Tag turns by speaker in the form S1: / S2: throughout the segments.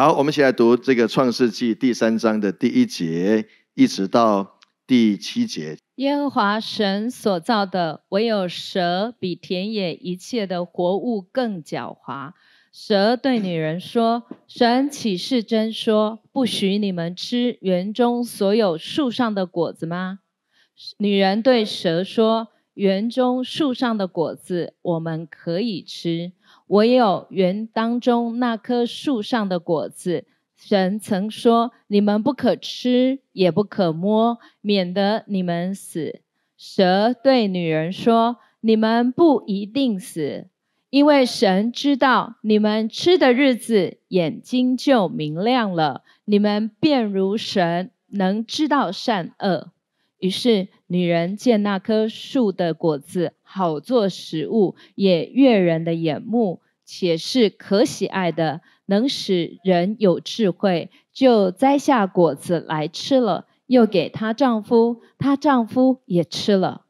S1: 好，我们现在读这个《创世纪》第三章的第一节，一直到第七节。
S2: 耶和华神所造的，唯有蛇比田野一切的活物更狡猾。蛇对女人说：“神起誓真说，不许你们吃园中所有树上的果子吗？”女人对蛇说：“园中树上的果子我们可以吃。”我有园当中那棵树上的果子，神曾说：你们不可吃，也不可摸，免得你们死。蛇对女人说：你们不一定死，因为神知道你们吃的日子，眼睛就明亮了，你们便如神，能知道善恶。于是女人见那棵树的果子。好做食物，也悦人的眼目，且是可喜爱的，能使人有智慧。就摘下果子来吃了，又给她丈夫，她丈夫也吃了。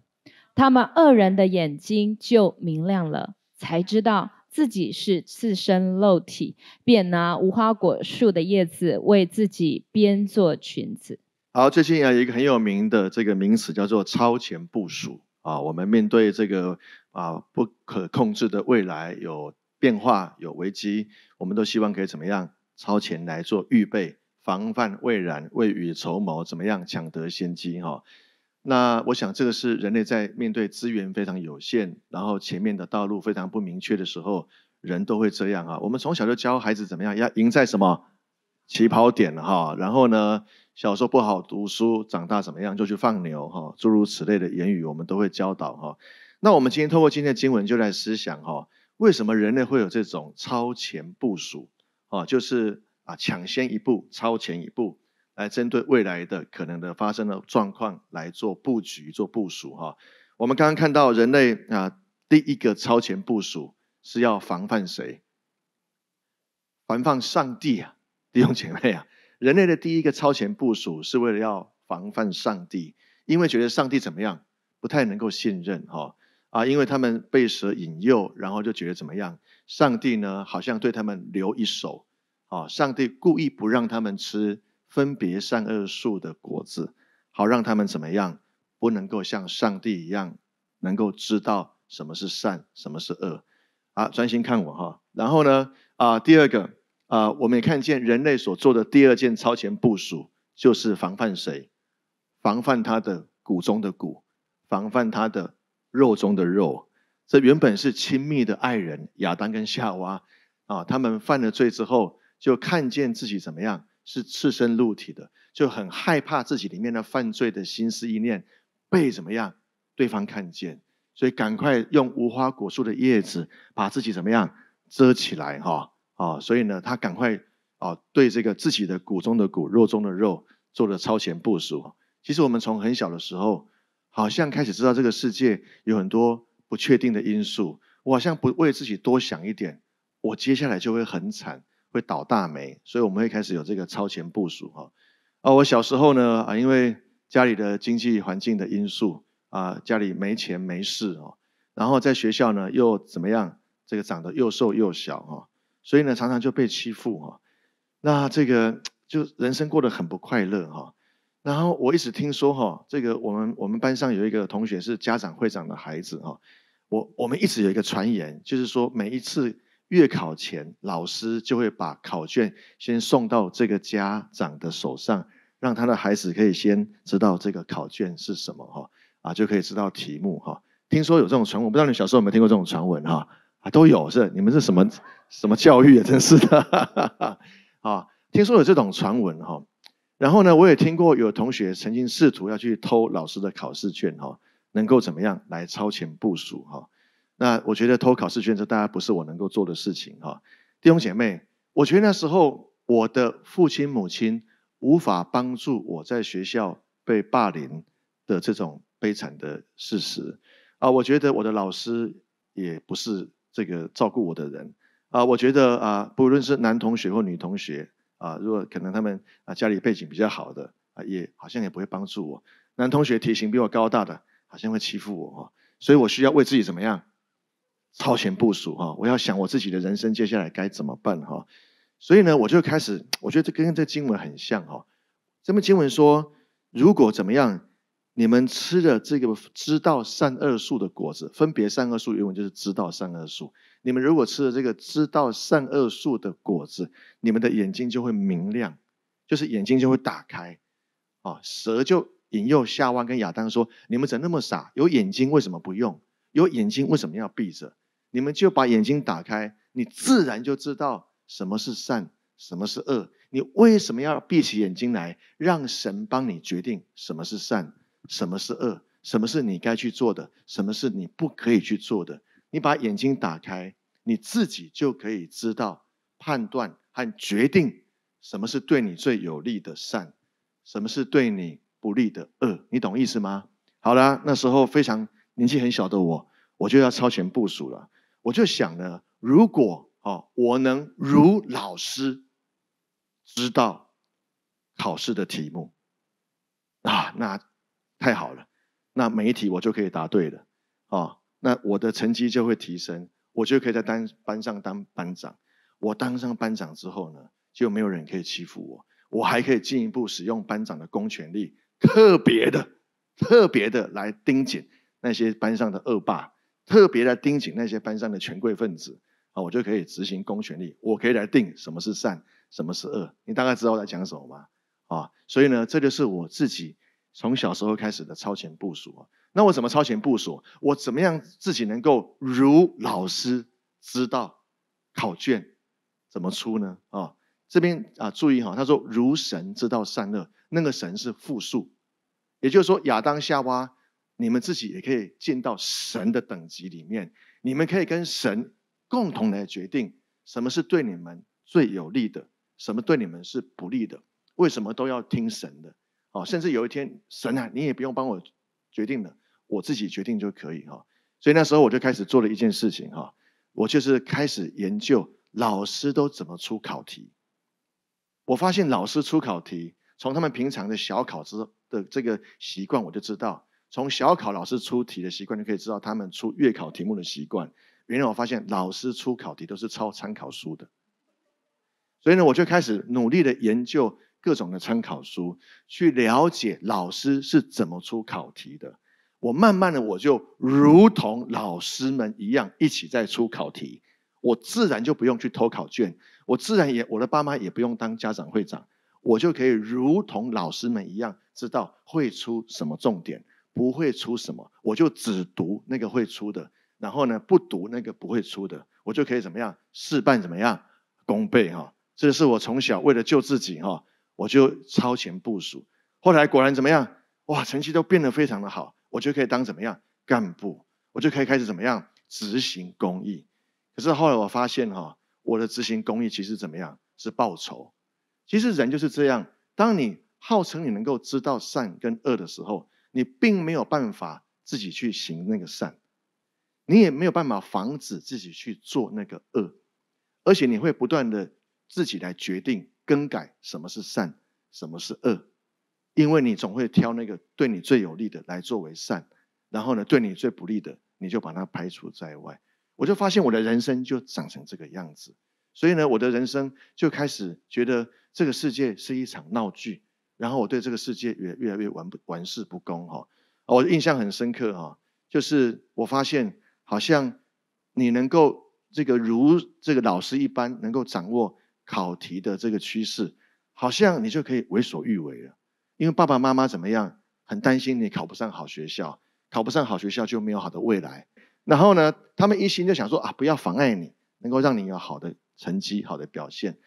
S2: 他们二人的眼睛就明亮了，才知道自己是自身肉体，便拿无花果树的叶子为自己编做裙子。
S1: 好，最近啊，有一个很有名的这个名词叫做超前部署。啊，我们面对这个啊不可控制的未来，有变化、有危机，我们都希望可以怎么样超前来做预备、防范未然、未雨绸缪，怎么样抢得先机哈？那我想，这个是人类在面对资源非常有限，然后前面的道路非常不明确的时候，人都会这样啊。我们从小就教孩子怎么样要赢在什么起跑点哈，然后呢？小时候不好读书，长大怎么样就去放牛哈，诸如此类的言语，我们都会教导哈。那我们今天透过今天的经文，就在思想哈，为什么人类会有这种超前部署啊？就是啊，抢先一步，超前一步，来针对未来的可能的发生的状况来做布局、做部署哈。我们刚刚看到人类啊，第一个超前部署是要防范谁？防范上帝啊，弟兄姐妹啊。人类的第一个超前部署是为了要防范上帝，因为觉得上帝怎么样，不太能够信任哈啊，因为他们被蛇引诱，然后就觉得怎么样，上帝呢好像对他们留一手，啊，上帝故意不让他们吃分别善恶树的果子，好让他们怎么样，不能够像上帝一样能够知道什么是善，什么是恶，啊，专心看我哈，然后呢啊，第二个。啊，我们也看见人类所做的第二件超前部署，就是防范谁？防范他的骨中的骨，防范他的肉中的肉。这原本是亲密的爱人亚当跟夏娃，啊，他们犯了罪之后，就看见自己怎么样，是赤身露体的，就很害怕自己里面的犯罪的心思意念被怎么样对方看见，所以赶快用无花果树的叶子把自己怎么样遮起来，哈。啊，所以呢，他赶快啊，对这个自己的骨中的骨、肉中的肉做了超前部署。其实我们从很小的时候，好像开始知道这个世界有很多不确定的因素。我好像不为自己多想一点，我接下来就会很惨，会倒大霉。所以我们会开始有这个超前部署哦，啊，我小时候呢，啊，因为家里的经济环境的因素啊，家里没钱没势哦，然后在学校呢又怎么样？这个长得又瘦又小哦，所以呢，常常就被欺负哈，那这个就人生过得很不快乐哈。然后我一直听说哈，这个我们我们班上有一个同学是家长会长的孩子哈。我我们一直有一个传言，就是说每一次月考前，老师就会把考卷先送到这个家长的手上，让他的孩子可以先知道这个考卷是什么哈，啊就可以知道题目哈。听说有这种传闻，我不知道你小时候有没有听过这种传闻哈？啊都有是，你们是什么？什么教育啊，真是的！啊，听说有这种传闻哈。然后呢，我也听过有同学曾经试图要去偷老师的考试卷哈，能够怎么样来超前部署哈？那我觉得偷考试卷这大家不是我能够做的事情哈。弟兄姐妹，我觉得那时候我的父亲母亲无法帮助我在学校被霸凌的这种悲惨的事实啊，我觉得我的老师也不是这个照顾我的人。啊，我觉得啊，不论是男同学或女同学啊，如果可能他们啊家里背景比较好的啊，也好像也不会帮助我。男同学体型比我高大的，好像会欺负我哦。所以我需要为自己怎么样？超前部署哈，我要想我自己的人生接下来该怎么办哈。所以呢，我就开始，我觉得这跟这经文很像哈。这本经文说，如果怎么样，你们吃的这个知道善恶树的果子，分别善恶树原文就是知道善恶树。你们如果吃了这个知道善恶树的果子，你们的眼睛就会明亮，就是眼睛就会打开，啊，蛇就引诱夏娃跟亚当说：“你们怎那么傻？有眼睛为什么不用？有眼睛为什么要闭着？你们就把眼睛打开，你自然就知道什么是善，什么是恶。你为什么要闭起眼睛来，让神帮你决定什么是善，什么是恶，什么是你该去做的，什么是你不可以去做的？”你把眼睛打开，你自己就可以知道判断和决定什么是对你最有利的善，什么是对你不利的恶。你懂意思吗？好了，那时候非常年纪很小的我，我就要超前部署了。我就想呢，如果啊，我能如老师知道考试的题目啊，那太好了，那每一题我就可以答对了啊。那我的成绩就会提升，我就可以在班班上当班长。我当上班长之后呢，就没有人可以欺负我。我还可以进一步使用班长的公权力，特别的、特别的来盯紧那些班上的恶霸，特别的盯紧那些班上的权贵分子。啊，我就可以执行公权力，我可以来定什么是善，什么是恶。你大概知道我在讲什么吗？啊，所以呢，这就是我自己。从小时候开始的超前部署啊，那我怎么超前部署？我怎么样自己能够如老师知道考卷怎么出呢？啊，这边啊，注意哈，他说如神知道善恶，那个神是复数，也就是说，亚当夏娃，你们自己也可以进到神的等级里面，你们可以跟神共同来决定什么是对你们最有利的，什么对你们是不利的，为什么都要听神的？哦，甚至有一天，神啊，你也不用帮我决定了，我自己决定就可以哈。所以那时候我就开始做了一件事情哈，我就是开始研究老师都怎么出考题。我发现老师出考题，从他们平常的小考之的这个习惯，我就知道从小考老师出题的习惯，就可以知道他们出月考题目的习惯。原来我发现老师出考题都是抄参考书的，所以呢，我就开始努力的研究。各种的参考书去了解老师是怎么出考题的。我慢慢的，我就如同老师们一样，一起在出考题。我自然就不用去偷考卷，我自然也我的爸妈也不用当家长会长，我就可以如同老师们一样，知道会出什么重点，不会出什么，我就只读那个会出的，然后呢，不读那个不会出的，我就可以怎么样事半怎么样功倍哈。这是我从小为了救自己哈。我就超前部署，后来果然怎么样？哇，成绩都变得非常的好，我就可以当怎么样干部，我就可以开始怎么样执行公益。可是后来我发现哈，我的执行公益其实怎么样？是报酬。其实人就是这样，当你号称你能够知道善跟恶的时候，你并没有办法自己去行那个善，你也没有办法防止自己去做那个恶，而且你会不断的自己来决定。更改什么是善，什么是恶，因为你总会挑那个对你最有利的来作为善，然后呢，对你最不利的，你就把它排除在外。我就发现我的人生就长成这个样子，所以呢，我的人生就开始觉得这个世界是一场闹剧，然后我对这个世界越越来越玩玩世不恭哈。我印象很深刻哈，就是我发现好像你能够这个如这个老师一般，能够掌握。考题的这个趋势，好像你就可以为所欲为了，因为爸爸妈妈怎么样，很担心你考不上好学校，考不上好学校就没有好的未来。然后呢，他们一心就想说啊，不要妨碍你，能够让你有好的成绩、好的表现。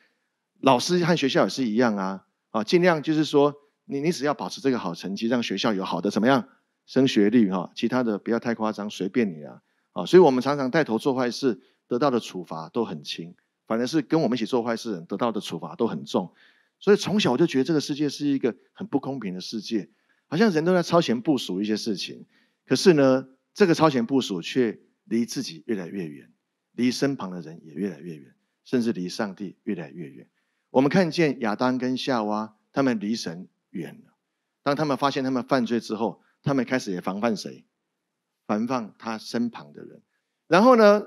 S1: 老师和学校也是一样啊，啊，尽量就是说，你你只要保持这个好成绩，让学校有好的怎么样升学率哈，其他的不要太夸张，随便你啊，啊，所以我们常常带头做坏事，得到的处罚都很轻。反正是跟我们一起做坏事人得到的处罚都很重，所以从小我就觉得这个世界是一个很不公平的世界，好像人都在超前部署一些事情，可是呢，这个超前部署却离自己越来越远，离身旁的人也越来越远，甚至离上帝越来越远。我们看见亚当跟夏娃，他们离神远了。当他们发现他们犯罪之后，他们开始也防范谁，防范他身旁的人，然后呢？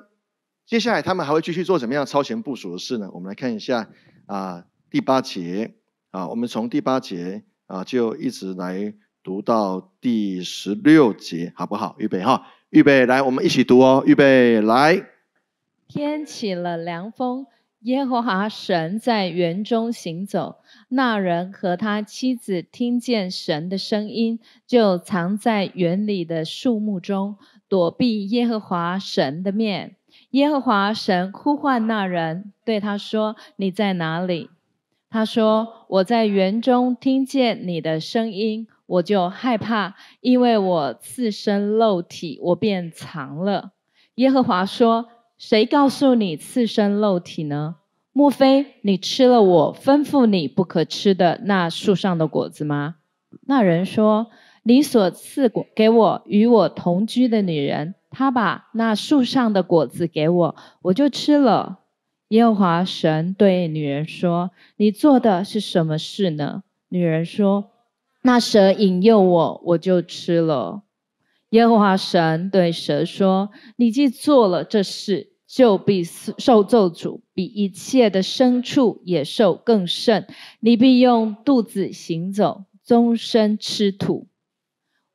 S1: 接下来他们还会继续做怎么样超前部署的事呢？我们来看一下啊，第八节啊，我们从第八节啊就一直来读到第十六节，好不好？预备哈，预备来，我们一起读哦，预备来。
S2: 天起了凉风，耶和华神在园中行走，那人和他妻子听见神的声音，就藏在园里的树木中，躲避耶和华神的面。耶和华神呼唤那人，对他说：“你在哪里？”他说：“我在园中听见你的声音，我就害怕，因为我自身肉体，我便藏了。”耶和华说：“谁告诉你自身肉体呢？莫非你吃了我吩咐你不可吃的那树上的果子吗？”那人说。你所赐给我与我同居的女人，她把那树上的果子给我，我就吃了。耶和华神对女人说：“你做的是什么事呢？”女人说：“那蛇引诱我，我就吃了。”耶和华神对蛇说：“你既做了这事，就必受咒诅，比一切的牲畜野兽更甚。你必用肚子行走，终身吃土。”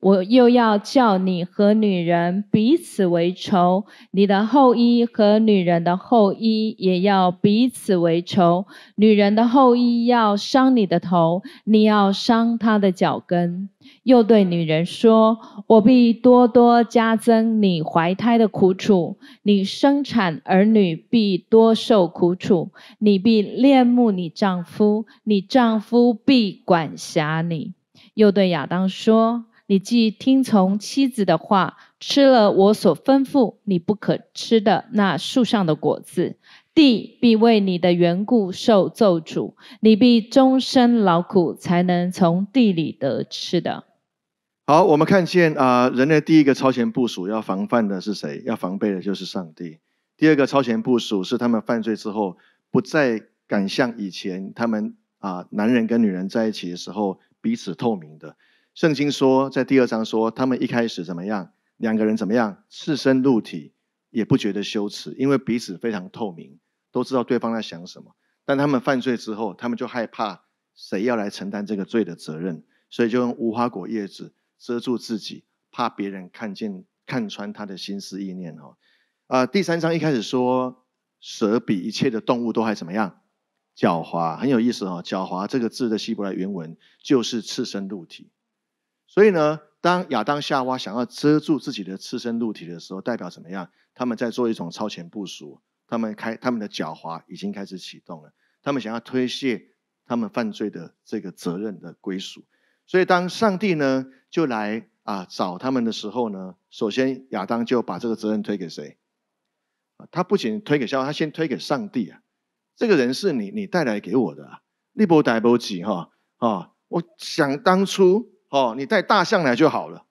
S2: 我又要叫你和女人彼此为仇，你的后裔和女人的后裔也要彼此为仇。女人的后裔要伤你的头，你要伤她的脚跟。又对女人说：“我必多多加增你怀胎的苦楚，你生产儿女必多受苦楚，你必恋慕你丈夫，你丈夫必管辖你。”又对亚当说。你既听从妻子的话，吃了我所吩咐你不可吃的那树上的果子，地必为你的缘故受咒诅，你必终身劳苦，才能从地里得吃的。
S1: 好，我们看见啊，人类第一个超前部署要防范的是谁？要防备的就是上帝。第二个超前部署是他们犯罪之后，不再敢像以前他们啊，男人跟女人在一起的时候彼此透明的。圣经说，在第二章说，他们一开始怎么样，两个人怎么样，赤身露体也不觉得羞耻，因为彼此非常透明，都知道对方在想什么。但他们犯罪之后，他们就害怕谁要来承担这个罪的责任，所以就用无花果叶子遮住自己，怕别人看见看穿他的心思意念哦。啊，第三章一开始说，蛇比一切的动物都还怎么样，狡猾，很有意思哦。狡猾这个字的希伯来原文就是赤身露体。所以呢，当亚当夏娃想要遮住自己的赤身露体的时候，代表怎么样？他们在做一种超前部署，他们开他们的狡猾已经开始启动了。他们想要推卸他们犯罪的这个责任的归属。所以当上帝呢就来啊找他们的时候呢，首先亚当就把这个责任推给谁他不仅推给夏娃，他先推给上帝啊。这个人是你，你带来给我的啊。立波代不几哈啊？我想当初。哦，你带大象来就好了，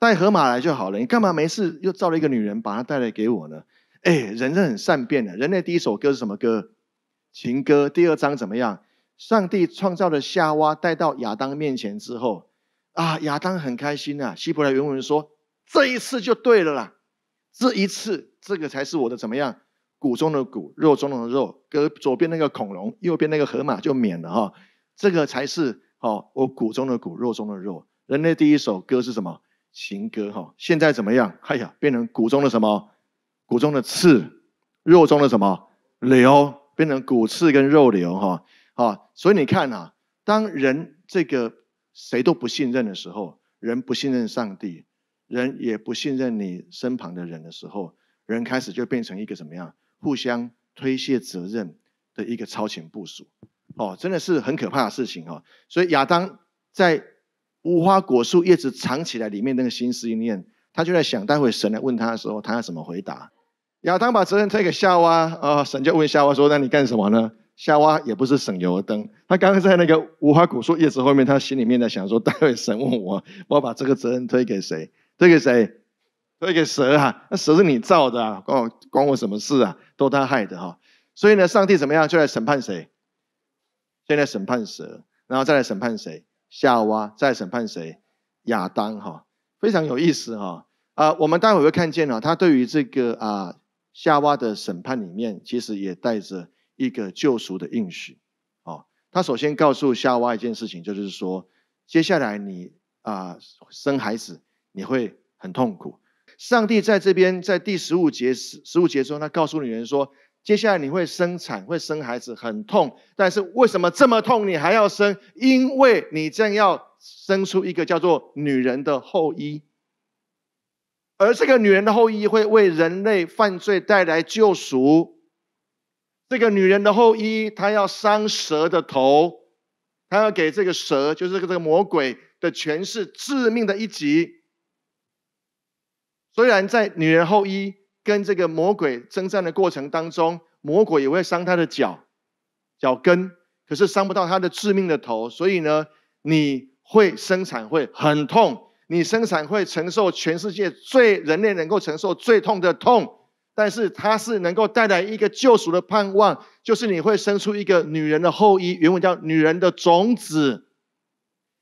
S1: 带河马来就好了。你干嘛没事又造了一个女人，把她带来给我呢？哎，人是很善变的。人类第一首歌是什么歌？情歌。第二章怎么样？上帝创造了夏娃，带到亚当面前之后，啊，亚当很开心啊。希伯来原文说，这一次就对了啦。这一次，这个才是我的怎么样？骨中的骨，肉中的肉。跟左边那个恐龙，右边那个河马就免了哈。这个才是。好，我骨中的骨，肉中的肉。人类第一首歌是什么？情歌哈。现在怎么样？哎呀，变成骨中的什么？骨中的刺，肉中的什么瘤，变成骨刺跟肉瘤哈。好，所以你看啊，当人这个谁都不信任的时候，人不信任上帝，人也不信任你身旁的人的时候，人开始就变成一个怎么样？互相推卸责任的一个超前部署。哦，真的是很可怕的事情哦。所以亚当在无花果树叶子藏起来里面那个心思意念，他就在想，待会神来问他的时候，他要怎么回答？亚当把责任推给夏娃啊，神就问夏娃说：“那你干什么呢？”夏娃也不是省油的灯，他刚刚在那个无花果树叶子后面，他心里面在想说：“待会神问我，我要把这个责任推给谁？推给谁？推给蛇啊？那蛇是你造的啊，关关我什么事啊？都他害的哈。所以呢，上帝怎么样就来审判谁？”现在审判蛇，然后再来审判谁？夏娃，再审判谁？亚当，哈，非常有意思，哈，啊，我们待会会看见呢，他对于这个啊夏娃的审判里面，其实也带着一个救赎的应许，哦，他首先告诉夏娃一件事情，就是说，接下来你啊生孩子，你会很痛苦。上帝在这边在第十五节十十五节中，他告诉女人说。接下来你会生产，会生孩子，很痛。但是为什么这么痛，你还要生？因为你正要生出一个叫做女人的后裔，而这个女人的后裔会为人类犯罪带来救赎。这个女人的后裔，她要伤蛇的头，她要给这个蛇，就是这个魔鬼的权势致命的一击。虽然在女人后裔。跟这个魔鬼征战的过程当中，魔鬼也会伤他的脚脚跟，可是伤不到他的致命的头。所以呢，你会生产会很痛，你生产会承受全世界最人类能够承受最痛的痛。但是它是能够带来一个救赎的盼望，就是你会生出一个女人的后裔。原文叫女人的种子。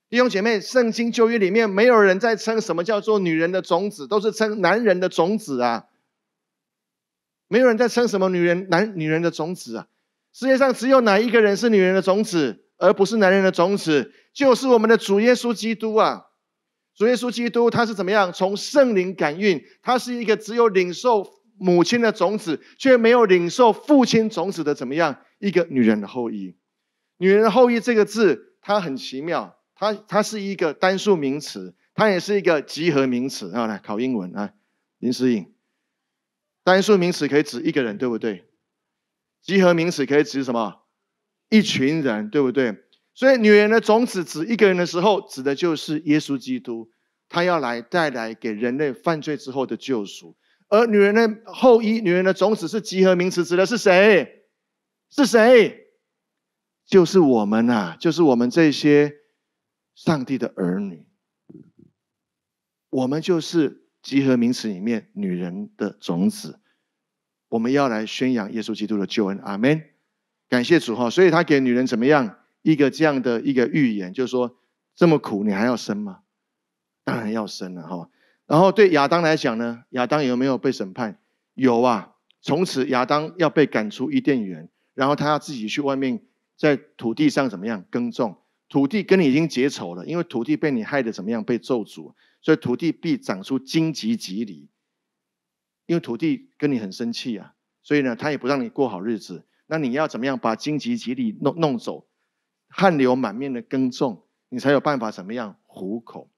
S1: 弟兄姐妹，圣经旧约里面没有人在称什么叫做女人的种子，都是称男人的种子啊。没有人在称什么女人、男女人的种子啊！世界上只有哪一个人是女人的种子，而不是男人的种子？就是我们的主耶稣基督啊！主耶稣基督他是怎么样？从圣灵感孕，他是一个只有领受母亲的种子，却没有领受父亲种子的怎么样一个女人的后裔？女人的后裔这个字，它很奇妙，它它是一个单数名词，它也是一个集合名词啊！来考英文，来林思颖。单数名词可以指一个人，对不对？集合名词可以指什么？一群人，对不对？所以女人的种子指一个人的时候，指的就是耶稣基督，他要来带来给人类犯罪之后的救赎。而女人的后裔，女人的种子是集合名词，指的是谁？是谁？就是我们啊，就是我们这些上帝的儿女，我们就是。集合名词里面，女人的种子，我们要来宣扬耶稣基督的救恩，阿门。感谢主哈，所以他给女人怎么样一个这样的一个预言，就是说这么苦你还要生吗？当然要生了哈。然后对亚当来讲呢，亚当有没有被审判？有啊，从此亚当要被赶出伊甸园，然后他要自己去外面在土地上怎么样耕种？土地跟你已经结仇了，因为土地被你害的怎么样被咒诅。所以土地必长出荆棘棘藜，因为土地跟你很生气啊，所以呢，他也不让你过好日子。那你要怎么样把荆棘棘藜弄弄走？汗流满面的耕种，你才有办法怎么样糊口。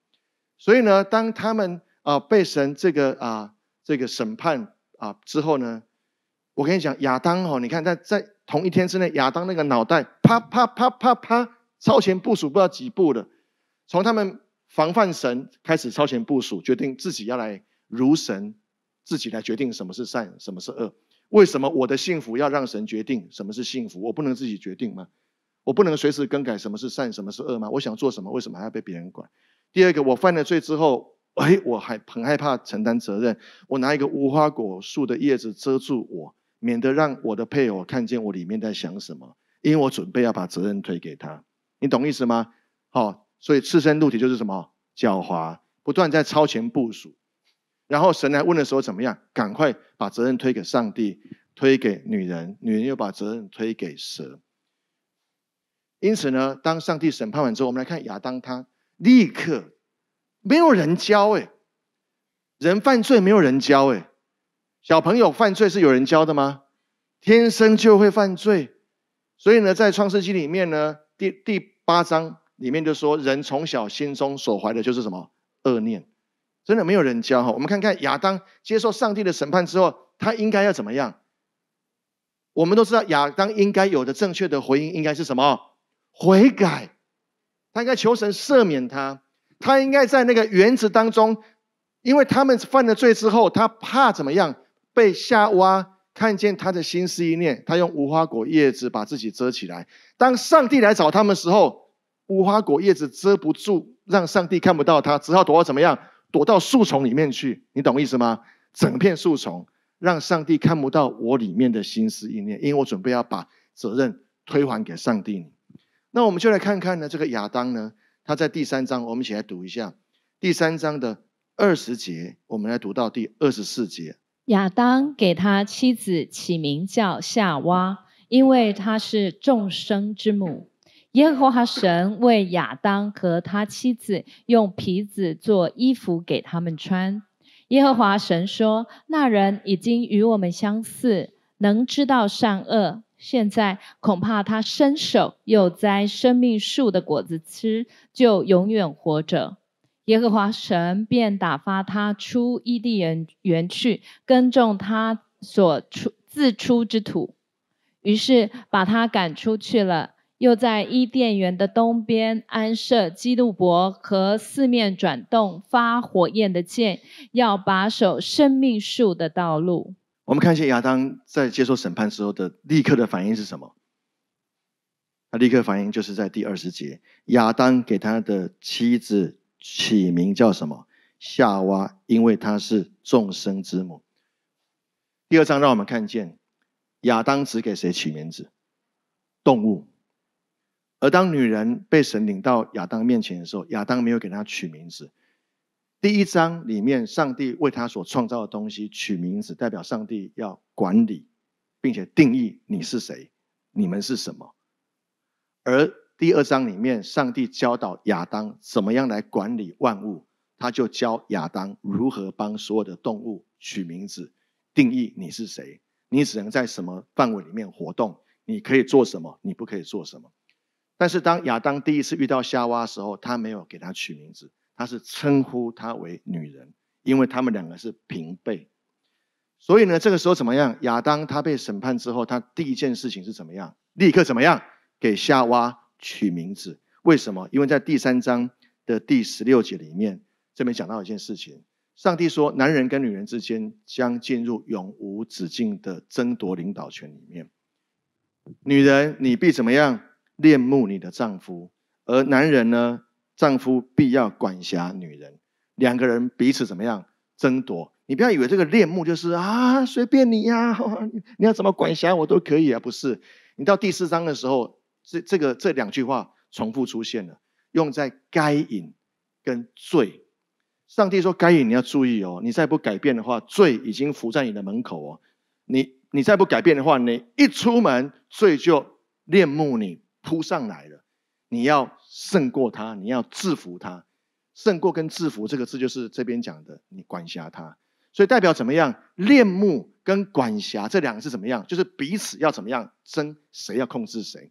S1: 所以呢，当他们啊被神这个啊这个审判啊之后呢，我跟你讲，亚当哦，你看在在同一天之内，亚当那个脑袋啪啪啪啪啪，超前部署不知道几步了，从他们。防范神开始超前部署，决定自己要来如神，自己来决定什么是善，什么是恶。为什么我的幸福要让神决定什么是幸福？我不能自己决定吗？我不能随时更改什么是善，什么是恶吗？我想做什么，为什么还要被别人管？第二个，我犯了罪之后，哎，我还很害怕承担责任。我拿一个无花果树的叶子遮住我，免得让我的配偶看见我里面在想什么，因为我准备要把责任推给他。你懂意思吗？好。所以，赤身露体就是什么？狡猾，不断在超前部署。然后神来问的时候，怎么样？赶快把责任推给上帝，推给女人，女人又把责任推给蛇。因此呢，当上帝审判完之后，我们来看亚当，他立刻没有人教哎，人犯罪没有人教哎，小朋友犯罪是有人教的吗？天生就会犯罪。所以呢，在创世纪里面呢，第第八章。里面就说，人从小心中所怀的就是什么恶念，真的没有人教哈。我们看看亚当接受上帝的审判之后，他应该要怎么样？我们都知道亚当应该有的正确的回应应该是什么？悔改，他应该求神赦免他，他应该在那个园子当中，因为他们犯了罪之后，他怕怎么样？被夏娃。看见他的心思意念，他用无花果叶子把自己遮起来。当上帝来找他们的时候，无花果叶子遮不住，让上帝看不到它，只好躲到怎么样？躲到树丛里面去，你懂意思吗？整片树丛，让上帝看不到我里面的心思意念，因为我准备要把责任推还给上帝。那我们就来看看呢，这个亚当呢，他在第三章，我们一起来读一下第三章的二十节，我们来读到第二十四节。
S2: 亚当给他妻子起名叫夏娃，因为她是众生之母。耶和华神为亚当和他妻子用皮子做衣服给他们穿。耶和华神说：“那人已经与我们相似，能知道善恶。现在恐怕他伸手又摘生命树的果子吃，就永远活着。”耶和华神便打发他出伊甸园去，耕种他所出自出之土。于是把他赶出去了。又在伊甸园的东边安设基路伯和四面转动发火焰的剑，要把守生命树的道路。
S1: 我们看一下亚当在接受审判时候的立刻的反应是什么？他立刻反应就是在第二十节，亚当给他的妻子起名叫什么？夏娃，因为她是众生之母。第二章让我们看见亚当只给谁起名字？动物。而当女人被神领到亚当面前的时候，亚当没有给她取名字。第一章里面，上帝为他所创造的东西取名字，代表上帝要管理，并且定义你是谁，你们是什么。而第二章里面，上帝教导亚当怎么样来管理万物，他就教亚当如何帮所有的动物取名字，定义你是谁，你只能在什么范围里面活动，你可以做什么，你不可以做什么。但是当亚当第一次遇到夏娃的时候，他没有给她取名字，他是称呼她为女人，因为他们两个是平辈。所以呢，这个时候怎么样？亚当他被审判之后，他第一件事情是怎么样？立刻怎么样？给夏娃取名字？为什么？因为在第三章的第十六节里面，这边讲到一件事情：上帝说，男人跟女人之间将进入永无止境的争夺领导权里面。女人，你必怎么样？恋慕你的丈夫，而男人呢？丈夫必要管辖女人。两个人彼此怎么样争夺？你不要以为这个恋慕就是啊，随便你呀，你要怎么管辖我都可以啊，不是？你到第四章的时候，这这个这两句话重复出现了，用在该隐跟罪。上帝说：“该隐，你要注意哦，你再不改变的话，罪已经伏在你的门口哦。你你再不改变的话，你一出门，罪就恋慕你。”扑上来了，你要胜过他，你要制服他。胜过跟制服这个字，就是这边讲的，你管辖他。所以代表怎么样？恋慕跟管辖这两个字怎么样？就是彼此要怎么样争，谁要控制谁？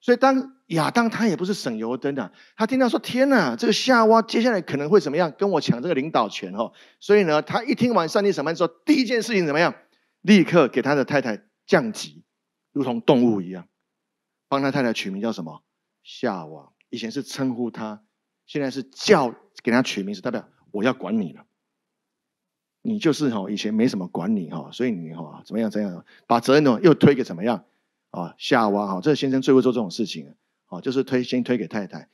S1: 所以当亚当他也不是省油灯啊，他听到说，天哪，这个夏娃接下来可能会怎么样，跟我抢这个领导权哦？所以呢，他一听完上帝审判之后，第一件事情怎么样？立刻给他的太太降级，如同动物一样。帮他太太取名叫什么？夏娃。以前是称呼他，现在是叫给他取名，是代表我要管你了。你就是哈，以前没什么管你哈，所以你哈怎么样怎样，把责任又推给怎么样啊？夏娃哈，这先生最会做这种事情啊，就是推先推给太太。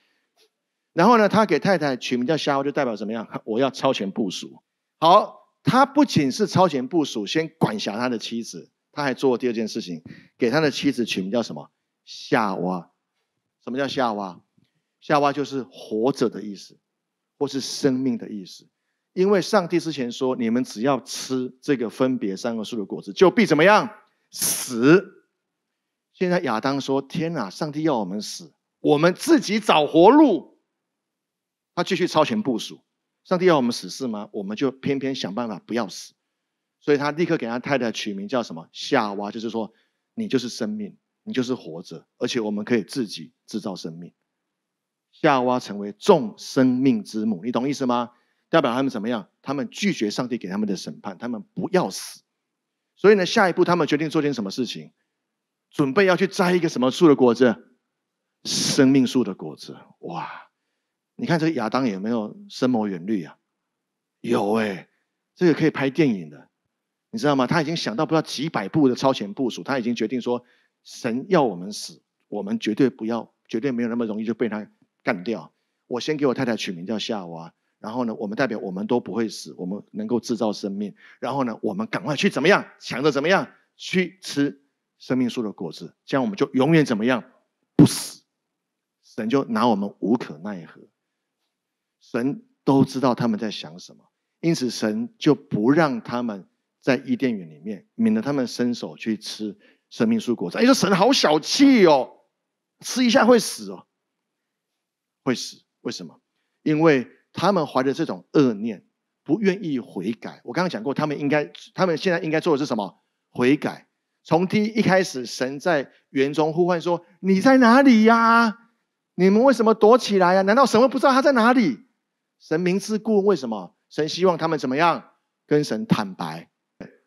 S1: 然后呢，他给太太取名叫夏娃，就代表怎么样？我要超前部署。好，他不仅是超前部署，先管辖他的妻子，他还做第二件事情，给他的妻子取名叫什么？夏娃，什么叫夏娃？夏娃就是活着的意思，或是生命的意思。因为上帝之前说，你们只要吃这个分别三个树的果子，就必怎么样死。现在亚当说：“天哪，上帝要我们死，我们自己找活路。”他继续超前部署。上帝要我们死是吗？我们就偏偏想办法不要死。所以他立刻给他太太取名叫什么？夏娃，就是说你就是生命。你就是活着，而且我们可以自己制造生命。夏娃成为众生命之母，你懂意思吗？代表他们怎么样？他们拒绝上帝给他们的审判，他们不要死。所以呢，下一步他们决定做点什么事情，准备要去摘一个什么树的果子？生命树的果子。哇，你看这个亚当有没有深谋远虑啊？有哎，这个可以拍电影的，你知道吗？他已经想到不知道几百步的超前部署，他已经决定说。神要我们死，我们绝对不要，绝对没有那么容易就被他干掉。我先给我太太取名叫夏娃，然后呢，我们代表我们都不会死，我们能够制造生命。然后呢，我们赶快去怎么样？抢着怎么样去吃生命树的果子，这样我们就永远怎么样不死？神就拿我们无可奈何。神都知道他们在想什么，因此神就不让他们在伊甸园里面，免得他们伸手去吃。神命国，果，哎，这神好小气哦，吃一下会死哦，会死？为什么？因为他们怀着这种恶念，不愿意悔改。我刚刚讲过，他们应该，他们现在应该做的是什么？悔改。从第一开始，神在园中呼唤说：“你在哪里呀？你们为什么躲起来呀？难道神会不知道他在哪里？”神明知故问，为什么？神希望他们怎么样？跟神坦白，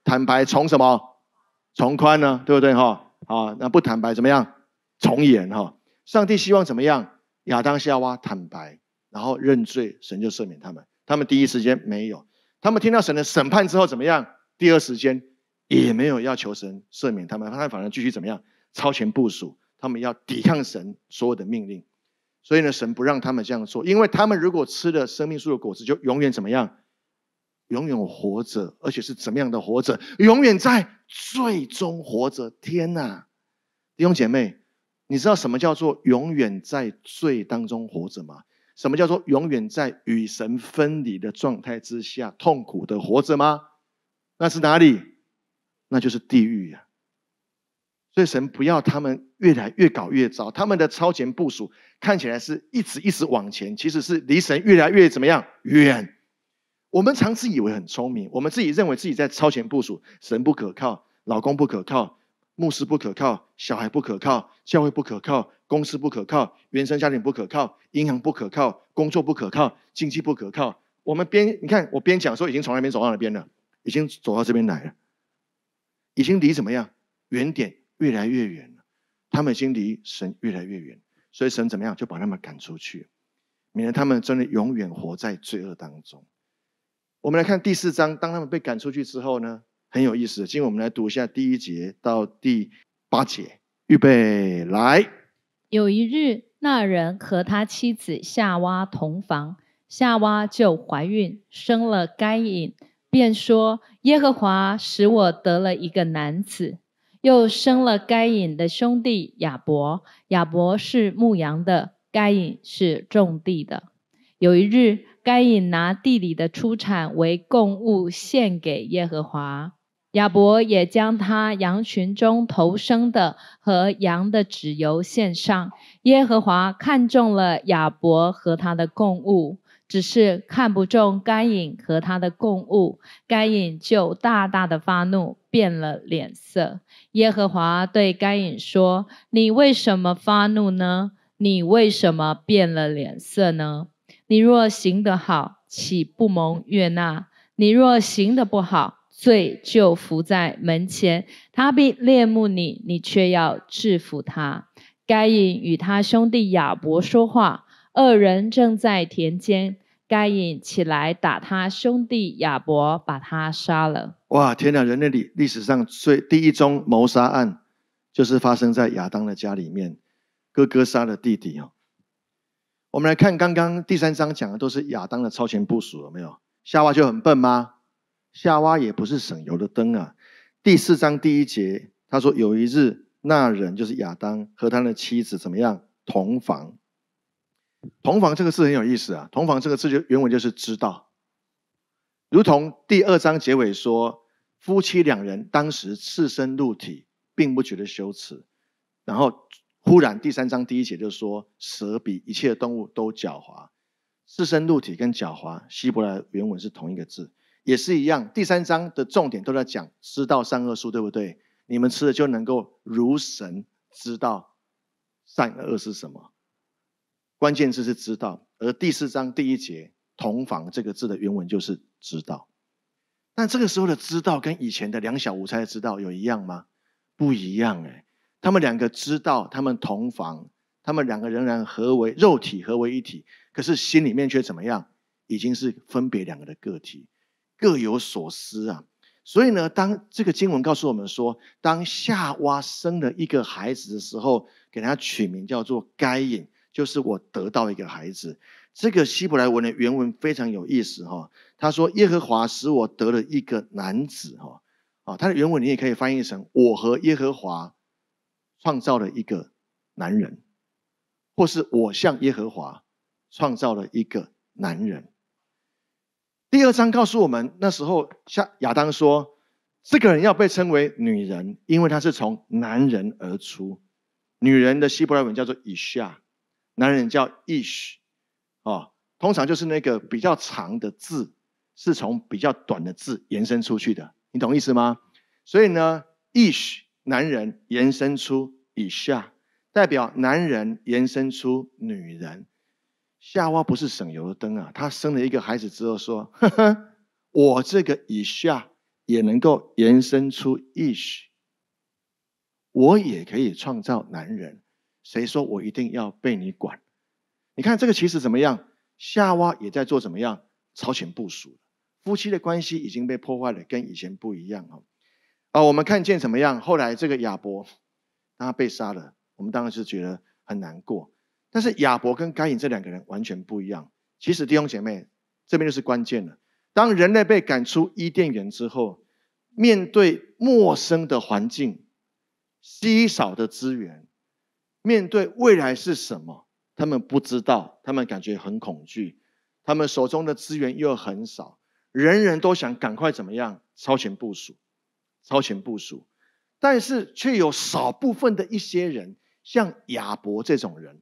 S1: 坦白从什么？从宽呢，对不对哈？啊，那不坦白怎么样？从严哈！上帝希望怎么样？亚当夏娃坦白，然后认罪，神就赦免他们。他们第一时间没有，他们听到神的审判之后怎么样？第二时间也没有要求神赦免他们，他们反而继续怎么样？超前部署，他们要抵抗神所有的命令。所以呢，神不让他们这样做，因为他们如果吃了生命树的果子，就永远怎么样？永远活着，而且是怎么样的活着？永远在最终活着。天哪，弟兄姐妹，你知道什么叫做永远在罪当中活着吗？什么叫做永远在与神分离的状态之下痛苦的活着吗？那是哪里？那就是地狱呀！所以神不要他们越来越搞越糟，他们的超前部署看起来是一直一直往前，其实是离神越来越怎么样远。我们常自以为很聪明，我们自己认为自己在超前部署。神不可靠，老公不可靠，牧师不可靠，小孩不可靠，教会不可靠，公司不可靠，原生家庭不可靠，银行不可靠，工作不可靠，经济不可靠。我们边你看我边讲，说已经从那边走到那边了，已经走到这边来了，已经离怎么样原点越来越远了。他们已经离神越来越远，所以神怎么样就把他们赶出去，免得他们真的永远活在罪恶当中。我们来看第四章，当他们被赶出去之后呢，很有意思。今天我们来读一下第一节到第八节，预备来。
S2: 有一日，那人和他妻子夏娃同房，夏娃就怀孕，生了该隐，便说：“耶和华使我得了一个男子。”又生了该隐的兄弟亚伯，亚伯是牧羊的，该隐是种地的。有一日。该隐拿地里的出产为供物献给耶和华，亚伯也将他羊群中头生的和羊的脂油献上。耶和华看中了亚伯和他的供物，只是看不中该隐和他的供物。该隐就大大的发怒，变了脸色。耶和华对该隐说：“你为什么发怒呢？你为什么变了脸色呢？”你若行得好，岂不蒙悦纳？你若行得不好，罪就伏在门前。他必恋慕你，你却要制服他。该隐与他兄弟亚伯说话，二人正在田间，该隐起来打他兄弟亚伯，把他杀了。
S1: 哇！天哪，人类历历史上最第一宗谋杀案，就是发生在亚当的家里面，哥哥杀了弟弟哦。我们来看刚刚第三章讲的都是亚当的超前部署，有没有？夏娃就很笨吗？夏娃也不是省油的灯啊。第四章第一节，他说有一日，那人就是亚当和他的妻子怎么样同房？同房这个字很有意思啊，同房这个字就原文就是知道。如同第二章结尾说，夫妻两人当时赤身露体，并不觉得羞耻，然后。突然，第三章第一节就是说，蛇比一切动物都狡猾，四身六体跟狡猾，希伯来原文是同一个字，也是一样。第三章的重点都在讲知道善恶树，对不对？你们吃了就能够如神知道善恶是什么，关键字是知道。而第四章第一节同房这个字的原文就是知道，但这个时候的知道跟以前的两小无猜的知道有一样吗？不一样哎。他们两个知道他们同房，他们两个仍然合为肉体合为一体，可是心里面却怎么样？已经是分别两个的个体，各有所思啊。所以呢，当这个经文告诉我们说，当夏娃生了一个孩子的时候，给他取名叫做该隐，就是我得到一个孩子。这个希伯来文的原文非常有意思哈。他说：“耶和华使我得了一个男子哈。”啊，它的原文你也可以翻译成“我和耶和华”。创造了一个男人，或是我向耶和华创造了一个男人。第二章告诉我们，那时候像亚当说，这个人要被称为女人，因为他是从男人而出。女人的希伯来文叫做以下，男人叫伊 h 哦，通常就是那个比较长的字，是从比较短的字延伸出去的。你懂意思吗？所以呢，伊 h 男人延伸出以下，代表男人延伸出女人。夏娃不是省油的灯啊！她生了一个孩子之后说：“呵呵，我这个以下也能够延伸出 ish，我也可以创造男人。谁说我一定要被你管？你看这个其实怎么样？夏娃也在做怎么样？超前部署了。夫妻的关系已经被破坏了，跟以前不一样哦。啊，我们看见怎么样？后来这个亚伯，他被杀了，我们当然是觉得很难过。但是亚伯跟该隐这两个人完全不一样。其实弟兄姐妹，这边就是关键了。当人类被赶出伊甸园之后，面对陌生的环境、稀少的资源，面对未来是什么，他们不知道，他们感觉很恐惧，他们手中的资源又很少，人人都想赶快怎么样超前部署。超前部署，但是却有少部分的一些人，像亚伯这种人，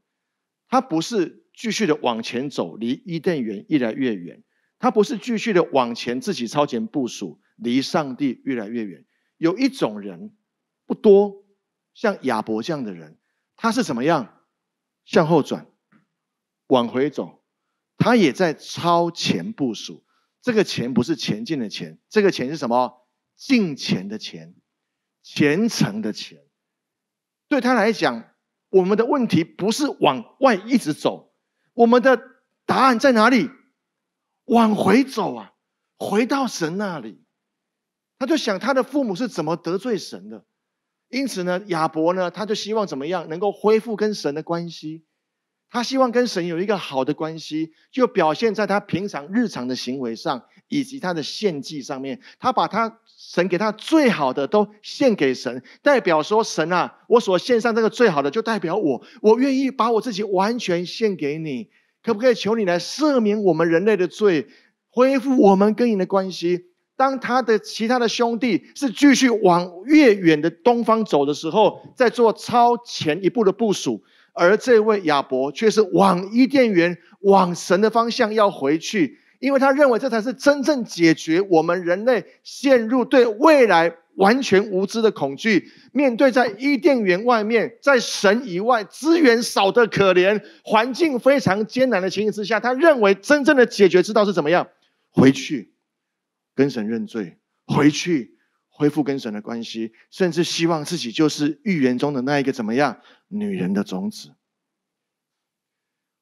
S1: 他不是继续的往前走，离伊甸园越来越远；他不是继续的往前，自己超前部署，离上帝越来越远。有一种人不多，像亚伯这样的人，他是怎么样？向后转，往回走，他也在超前部署。这个前不是前进的前，这个前是什么？进钱的钱，虔诚的钱。对他来讲，我们的问题不是往外一直走，我们的答案在哪里？往回走啊，回到神那里。他就想他的父母是怎么得罪神的，因此呢，亚伯呢，他就希望怎么样能够恢复跟神的关系。他希望跟神有一个好的关系，就表现在他平常日常的行为上，以及他的献祭上面。他把他神给他最好的都献给神，代表说神啊，我所献上这个最好的，就代表我，我愿意把我自己完全献给你。可不可以求你来赦免我们人类的罪，恢复我们跟你的关系？当他的其他的兄弟是继续往越远的东方走的时候，在做超前一步的部署。而这位亚伯却是往伊甸园、往神的方向要回去，因为他认为这才是真正解决我们人类陷入对未来完全无知的恐惧。面对在伊甸园外面、在神以外资源少得可怜、环境非常艰难的情形之下，他认为真正的解决之道是怎么样？回去跟神认罪，回去恢复跟神的关系，甚至希望自己就是预言中的那一个怎么样？女人的种子，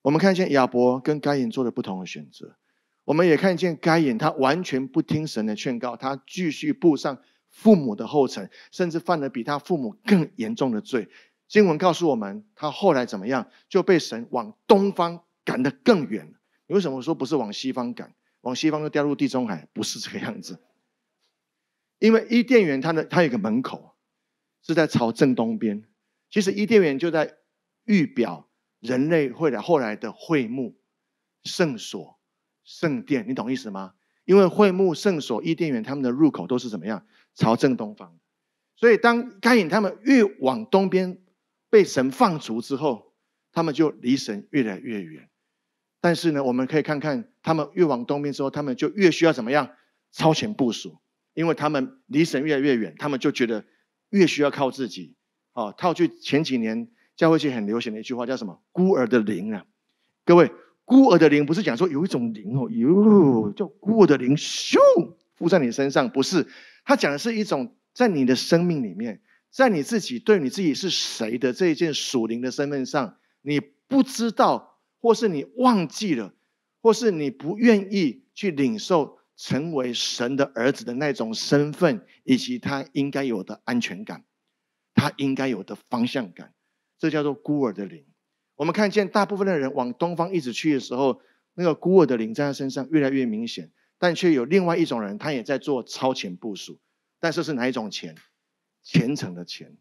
S1: 我们看见亚伯跟该隐做了不同的选择，我们也看见该隐他完全不听神的劝告，他继续步上父母的后尘，甚至犯了比他父母更严重的罪。经文告诉我们，他后来怎么样，就被神往东方赶得更远你为什么说不是往西方赶？往西方就掉入地中海，不是这个样子。因为伊甸园它的它有个门口，是在朝正东边。其实伊甸园就在预表人类会来后来的会幕、圣所、圣殿，你懂意思吗？因为会幕、圣所、伊甸园他们的入口都是怎么样，朝正东方。所以当该隐他们越往东边被神放逐之后，他们就离神越来越远。但是呢，我们可以看看他们越往东边之后，他们就越需要怎么样，超前部署，因为他们离神越来越远，他们就觉得越需要靠自己。哦，套句前几年教会界很流行的一句话，叫什么“孤儿的灵”啊？各位，“孤儿的灵”不是讲说有一种灵哦，哟，叫“孤儿的灵”，咻，附在你身上，不是？他讲的是一种在你的生命里面，在你自己对你自己是谁的这一件属灵的身份上，你不知道，或是你忘记了，或是你不愿意去领受成为神的儿子的那种身份，以及他应该有的安全感。他应该有的方向感，这叫做孤儿的灵。我们看见大部分的人往东方一直去的时候，那个孤儿的灵在他身上越来越明显，但却有另外一种人，他也在做超前部署，但是是哪一种钱？虔诚的钱，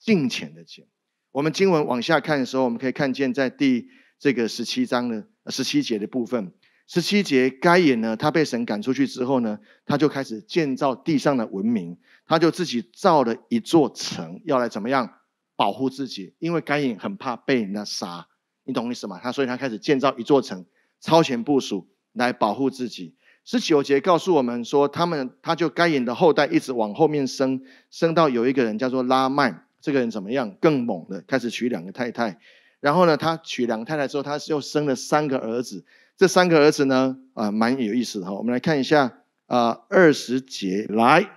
S1: 敬虔的钱。我们经文往下看的时候，我们可以看见在第这个十七章的十七节的部分。十七节，该隐呢？他被神赶出去之后呢？他就开始建造地上的文明，他就自己造了一座城，要来怎么样保护自己？因为该隐很怕被人家杀，你懂意思吗？他所以，他开始建造一座城，超前部署来保护自己。十九节告诉我们说，他们他就该隐的后代一直往后面生生到有一个人叫做拉曼，这个人怎么样？更猛了，开始娶两个太太，然后呢，他娶两太太之后，他又生了三个儿子。这三个儿子呢，啊，蛮有意思的哈。我们来看一下啊，二十节来。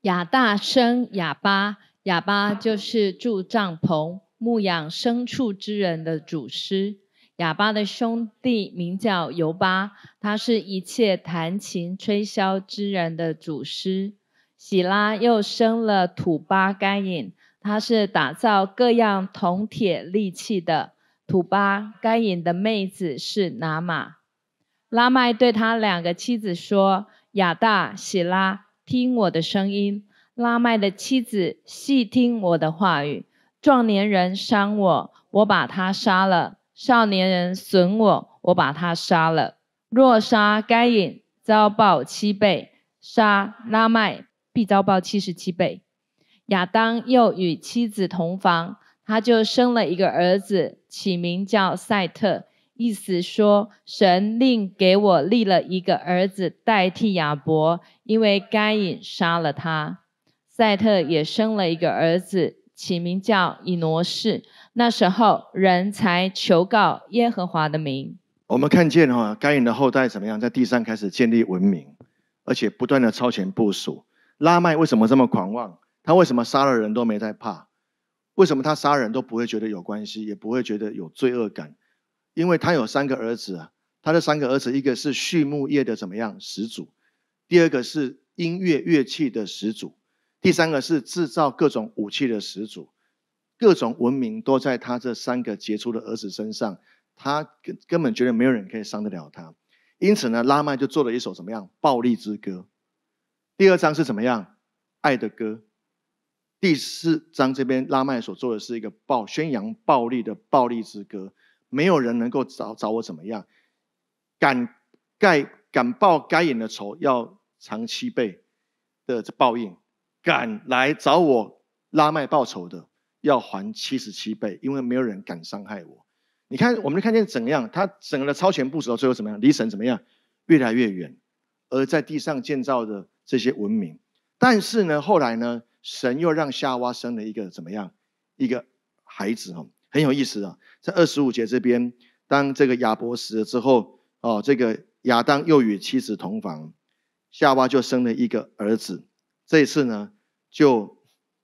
S2: 亚大生亚巴，亚巴就是住帐篷、牧养牲畜之人的祖师。亚巴的兄弟名叫尤巴，他是一切弹琴吹箫之人的祖师。喜拉又生了土巴、甘引，他是打造各样铜铁利器的。土巴、甘引的妹子是拿马，拉麦对他两个妻子说：“亚大、喜拉，听我的声音。拉麦的妻子细听我的话语。壮年人伤我，我把他杀了；少年人损我，我把他杀了。若杀该隐，遭报七倍；杀拉麦，必遭报七十七倍。”亚当又与妻子同房，他就生了一个儿子，起名叫赛特。意思说，神另给我立了一个儿子代替亚伯，因为该隐杀了他。赛特也生了一个儿子，起名叫以挪士。那时候人才求告耶和华的名。
S1: 我们看见哈，该隐的后代怎么样，在地上开始建立文明，而且不断的超前部署。拉麦为什么这么狂妄？他为什么杀了人都没在怕？为什么他杀人都不会觉得有关系，也不会觉得有罪恶感？因为他有三个儿子啊，他的三个儿子，一个是畜牧业的怎么样始祖，第二个是音乐乐器的始祖，第三个是制造各种武器的始祖，各种文明都在他这三个杰出的儿子身上，他根根本觉得没有人可以伤得了他，因此呢，拉曼就做了一首怎么样暴力之歌，第二章是怎么样爱的歌，第四章这边拉曼所做的是一个暴宣扬暴力的暴力之歌。没有人能够找找我怎么样？敢盖敢报该隐的仇，要长七倍的这报应；敢来找我拉麦报仇的，要还七十七倍。因为没有人敢伤害我。你看，我们看见怎样？他整个超前部署到最后怎么样？离神怎么样越来越远，而在地上建造的这些文明。但是呢，后来呢，神又让夏娃生了一个怎么样？一个孩子哦。很有意思啊，在二十五节这边，当这个亚伯死了之后，哦，这个亚当又与妻子同房，夏娃就生了一个儿子。这一次呢，就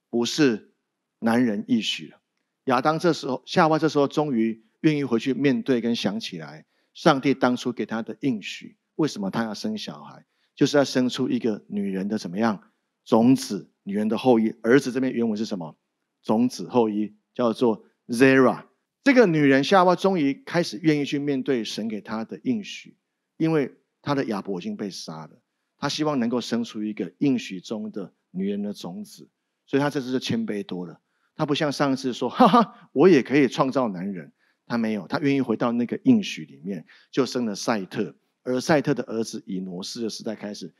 S1: 不是男人一许了。亚当这时候，夏娃这时候终于愿意回去面对跟想起来，上帝当初给他的应许，为什么他要生小孩，就是要生出一个女人的怎么样种子，女人的后裔。儿子这边原文是什么？种子后裔叫做。z a r a 这个女人夏娃终于开始愿意去面对神给她的应许，因为她的亚伯已经被杀了，她希望能够生出一个应许中的女人的种子，所以她这次就谦卑多了。她不像上次说哈哈，我也可以创造男人。她没有，她愿意回到那个应许里面，就生了赛特。而赛特的儿子以挪士的时代开始，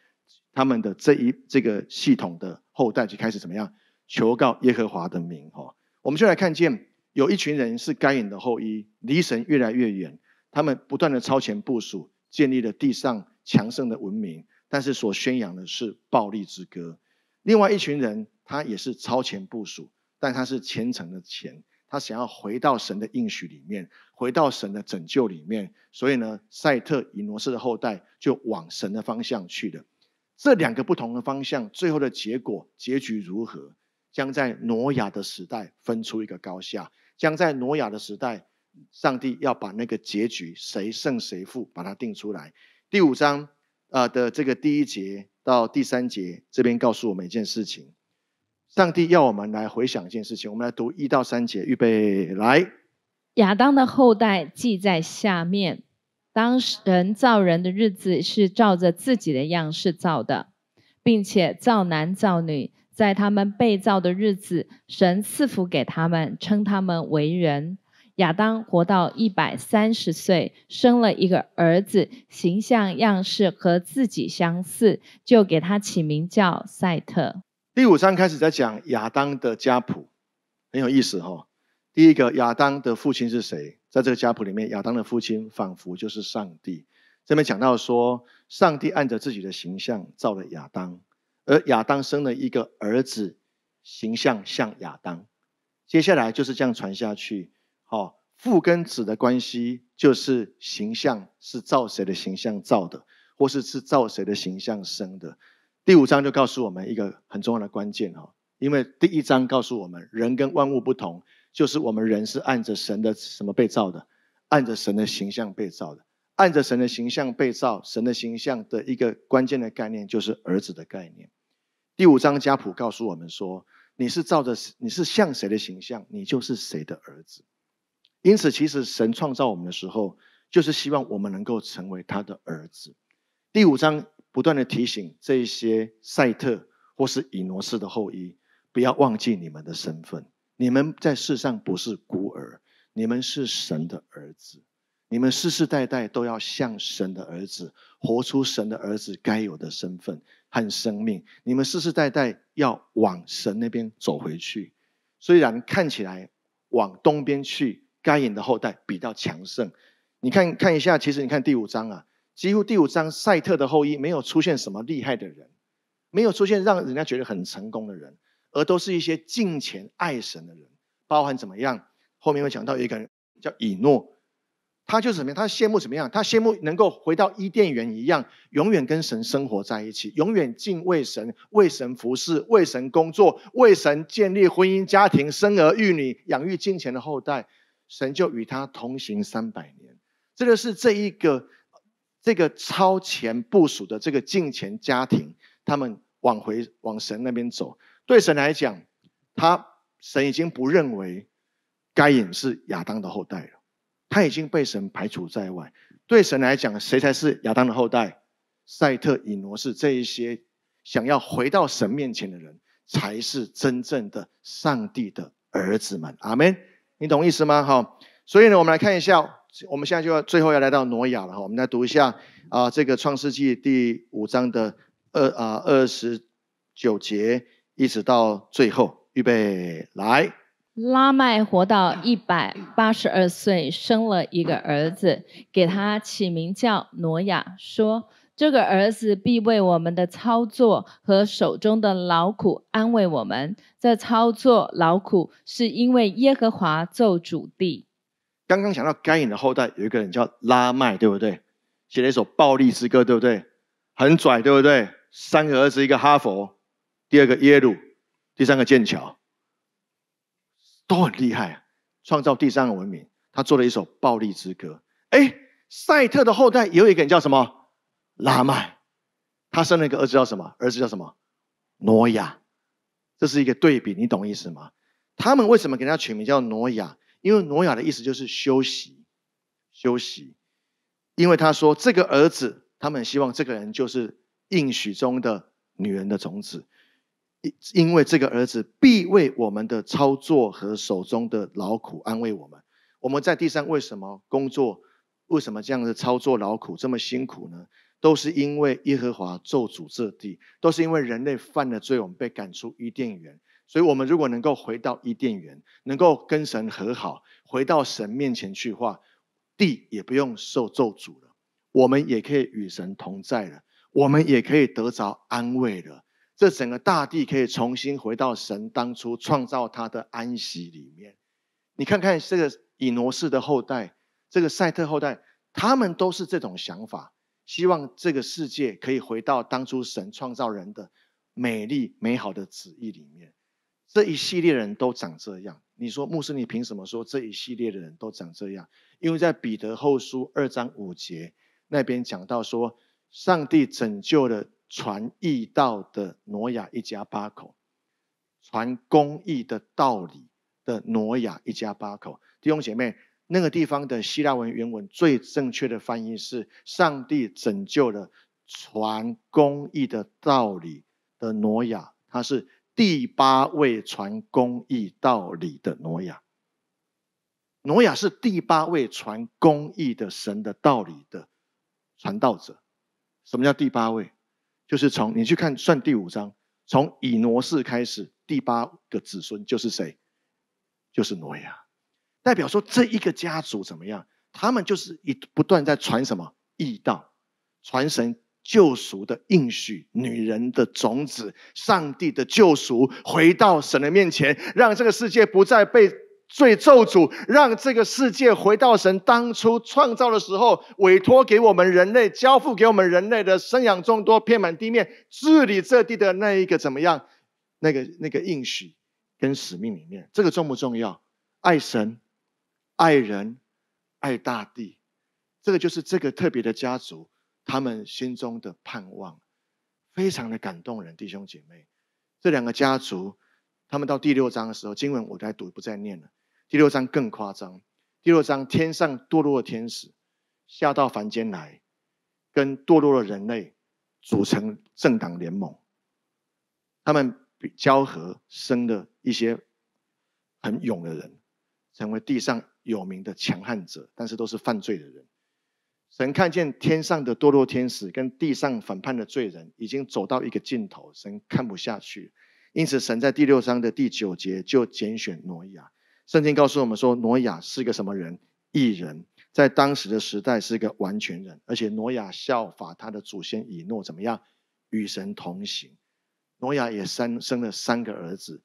S1: 他们的这一这个系统的后代就开始怎么样求告耶和华的名哦。我们就来看见。有一群人是该隐的后裔，离神越来越远。他们不断的超前部署，建立了地上强盛的文明，但是所宣扬的是暴力之歌。另外一群人，他也是超前部署，但他是虔诚的钱，他想要回到神的应许里面，回到神的拯救里面。所以呢，赛特以挪士的后代就往神的方向去了。这两个不同的方向，最后的结果结局如何，将在挪亚的时代分出一个高下。将在挪亚的时代，上帝要把那个结局谁胜谁负把它定出来。第五章，啊的这个第一节到第三节，这边告诉我们一件事情，上帝要我们来回想一件事情，我们来读一到三节，预备来。
S2: 亚当的后代记在下面，当时人造人的日子是照着自己的样式造的，并且造男造女。在他们被造的日子，神赐福给他们，称他们为人。亚当活到一百三十岁，生了一个儿子，形象样式和自己相似，就给他起名叫赛特。
S1: 第五章开始在讲亚当的家谱，很有意思哈。第一个，亚当的父亲是谁？在这个家谱里面，亚当的父亲仿佛就是上帝。这边讲到说，上帝按着自己的形象造了亚当。而亚当生了一个儿子，形象像亚当。接下来就是这样传下去。好，父跟子的关系就是形象是照谁的形象造的，或是是照谁的形象生的。第五章就告诉我们一个很重要的关键哦，因为第一章告诉我们人跟万物不同，就是我们人是按着神的什么被造的，按着神的形象被造的，按着神的形象被造。神的形象的一个关键的概念就是儿子的概念。第五章家谱告诉我们说：“你是照着你是像谁的形象，你就是谁的儿子。”因此，其实神创造我们的时候，就是希望我们能够成为他的儿子。第五章不断的提醒这一些赛特或是以挪士的后裔，不要忘记你们的身份。你们在世上不是孤儿，你们是神的儿子。你们世世代代都要像神的儿子，活出神的儿子该有的身份。和生命，你们世世代代要往神那边走回去。虽然看起来往东边去，该隐的后代比较强盛。你看看一下，其实你看第五章啊，几乎第五章赛特的后裔没有出现什么厉害的人，没有出现让人家觉得很成功的人，而都是一些敬虔爱神的人，包含怎么样？后面会讲到一个人叫以诺。他就是怎么样？他羡慕怎么样？他羡慕能够回到伊甸园一样，永远跟神生活在一起，永远敬畏神，为神服侍，为神工作，为神建立婚姻家庭，生儿育女，养育金钱的后代。神就与他同行三百年。这就是这一个这个超前部署的这个金钱家庭，他们往回往神那边走。对神来讲，他神已经不认为该隐是亚当的后代了。他已经被神排除在外。对神来讲，谁才是亚当的后代？赛特、以挪士这一些想要回到神面前的人，才是真正的上帝的儿子们。阿门。你懂意思吗？哈。所以呢，我们来看一下，我们现在就要最后要来到挪亚了。哈，我们来读一下啊，这个《创世纪》第五章的二啊二十九节，一直到最后。预备，来。
S2: 拉麦活到一百八十二岁，生了一个儿子，给他起名叫挪亚，说这个儿子必为我们的操作和手中的劳苦安慰我们。这操作劳苦是因为耶和华奏主地。
S1: 刚刚想到该隐的后代有一个人叫拉麦，对不对？写了一首暴力诗歌，对不对？很拽，对不对？三个儿子，一个哈佛，第二个耶鲁，第三个剑桥。都很厉害，创造第三个文明。他做了一首暴力之歌。哎，赛特的后代有一个人叫什么？拉曼，他生了一个儿子叫什么？儿子叫什么？挪亚。这是一个对比，你懂意思吗？他们为什么给他取名叫挪亚？因为挪亚的意思就是休息，休息。因为他说这个儿子，他们希望这个人就是应许中的女人的种子。因因为这个儿子必为我们的操作和手中的劳苦安慰我们。我们在地上为什么工作？为什么这样的操作劳苦这么辛苦呢？都是因为耶和华咒诅这地，都是因为人类犯了罪，我们被赶出伊甸园。所以，我们如果能够回到伊甸园，能够跟神和好，回到神面前去话，地也不用受咒诅了，我们也可以与神同在了，我们也可以得着安慰了。这整个大地可以重新回到神当初创造他的安息里面。你看看这个以挪士的后代，这个赛特后代，他们都是这种想法，希望这个世界可以回到当初神创造人的美丽美好的旨意里面。这一系列人都长这样，你说牧师，你凭什么说这一系列的人都长这样？因为在彼得后书二章五节那边讲到说，上帝拯救了。传义道的挪亚一家八口，传公义的道理的挪亚一家八口。弟兄姐妹，那个地方的希腊文原文最正确的翻译是：上帝拯救了传公义的道理的挪亚，他是第八位传公义道理的挪亚。挪亚是第八位传公义的神的道理的传道者。什么叫第八位？就是从你去看，算第五章，从以挪士开始，第八个子孙就是谁？就是挪亚，代表说这一个家族怎么样？他们就是一不断在传什么异道，传神救赎的应许，女人的种子，上帝的救赎，回到神的面前，让这个世界不再被。罪咒诅，让这个世界回到神当初创造的时候，委托给我们人类，交付给我们人类的生养众多、遍满地面、治理这地的那一个怎么样？那个那个应许跟使命里面，这个重不重要？爱神、爱人、爱大地，这个就是这个特别的家族他们心中的盼望，非常的感动人，弟兄姐妹，这两个家族。他们到第六章的时候，经文我再读不再念了。第六章更夸张，第六章天上堕落的天使下到凡间来，跟堕落的人类组成政党联盟。他们交合生的一些很勇的人，成为地上有名的强悍者，但是都是犯罪的人。神看见天上的堕落天使跟地上反叛的罪人已经走到一个尽头，神看不下去。因此，神在第六章的第九节就拣选挪亚。圣经告诉我们说，挪亚是个什么人？异人，在当时的时代是个完全人。而且，挪亚效法他的祖先以诺，怎么样？与神同行。挪亚也三生了三个儿子，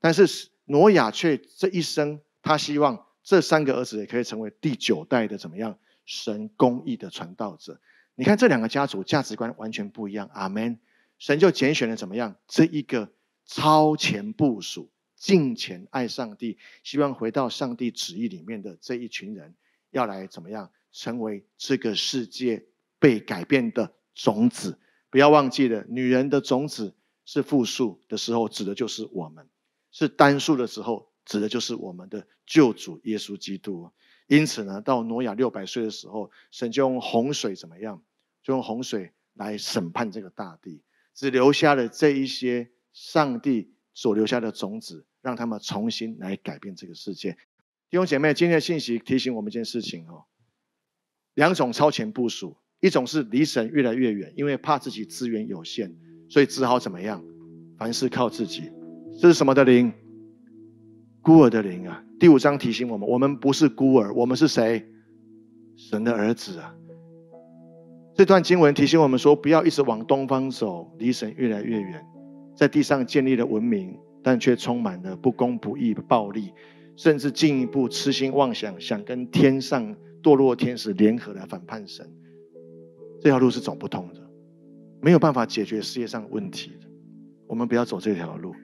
S1: 但是挪亚却这一生，他希望这三个儿子也可以成为第九代的怎么样？神公义的传道者。你看这两个家族价值观完全不一样。阿门。神就拣选了怎么样？这一个。超前部署，敬前爱上帝，希望回到上帝旨意里面的这一群人，要来怎么样，成为这个世界被改变的种子。不要忘记了，女人的种子是复数的时候，指的就是我们；是单数的时候，指的就是我们的救主耶稣基督。因此呢，到挪亚六百岁的时候，神就用洪水怎么样，就用洪水来审判这个大地，只留下了这一些。上帝所留下的种子，让他们重新来改变这个世界。弟兄姐妹，今天的信息提醒我们一件事情哦：两种超前部署，一种是离神越来越远，因为怕自己资源有限，所以只好怎么样？凡事靠自己。这是什么的灵？孤儿的灵啊！第五章提醒我们：我们不是孤儿，我们是谁？神的儿子啊！这段经文提醒我们说：不要一直往东方走，离神越来越远。在地上建立了文明，但却充满了不公不义、暴力，甚至进一步痴心妄想，想跟天上堕落天使联合来反叛神。这条路是走不通的，没有办法解决世界上问题的。我们不要走这条路，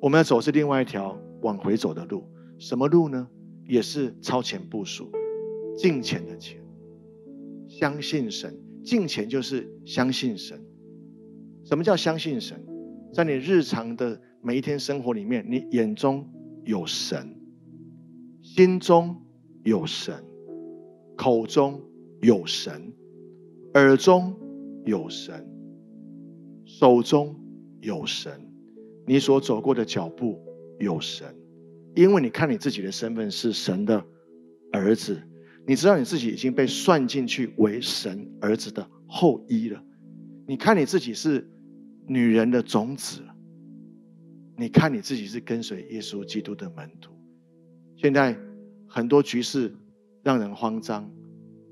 S1: 我们要走是另外一条往回走的路。什么路呢？也是超前部署，进前的钱，相信神。进前就是相信神。什么叫相信神？在你日常的每一天生活里面，你眼中有神，心中有神，口中有神，耳中有神，手中有神，你所走过的脚步有神，因为你看你自己的身份是神的儿子，你知道你自己已经被算进去为神儿子的后裔了，你看你自己是。女人的种子，你看你自己是跟随耶稣基督的门徒。现在很多局势让人慌张，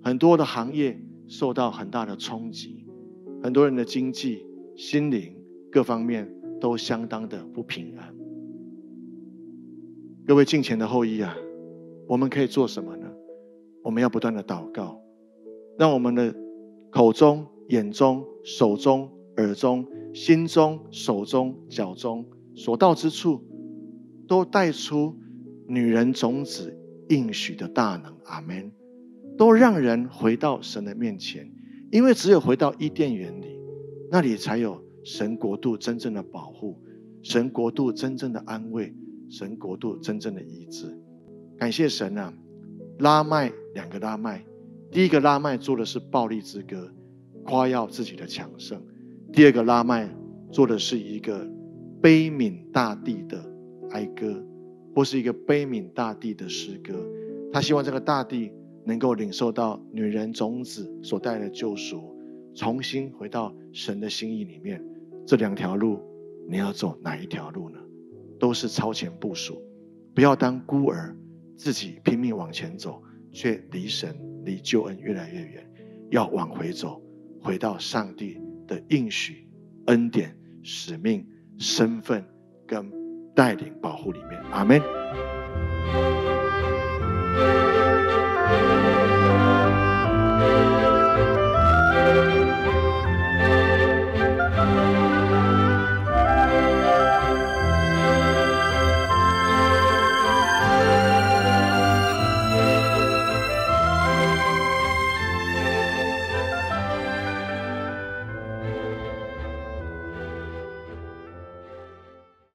S1: 很多的行业受到很大的冲击，很多人的经济、心灵各方面都相当的不平安。各位敬前的后裔啊，我们可以做什么呢？我们要不断的祷告，让我们的口中、眼中、手中、耳中。心中、手中、脚中，所到之处，都带出女人种子应许的大能。阿门。都让人回到神的面前，因为只有回到伊甸园里，那里才有神国度真正的保护，神国度真正的安慰，神国度真正的医治。感谢神啊！拉麦两个拉麦，第一个拉麦做的是暴力之歌，夸耀自己的强盛。第二个拉麦做的是一个悲悯大地的哀歌，或是一个悲悯大地的诗歌。他希望这个大地能够领受到女人种子所带来的救赎，重新回到神的心意里面。这两条路，你要走哪一条路呢？都是超前部署，不要当孤儿，自己拼命往前走，却离神、离救恩越来越远。要往回走，回到上帝。的应许、恩典、使命、身份跟带领、保护里面，阿门。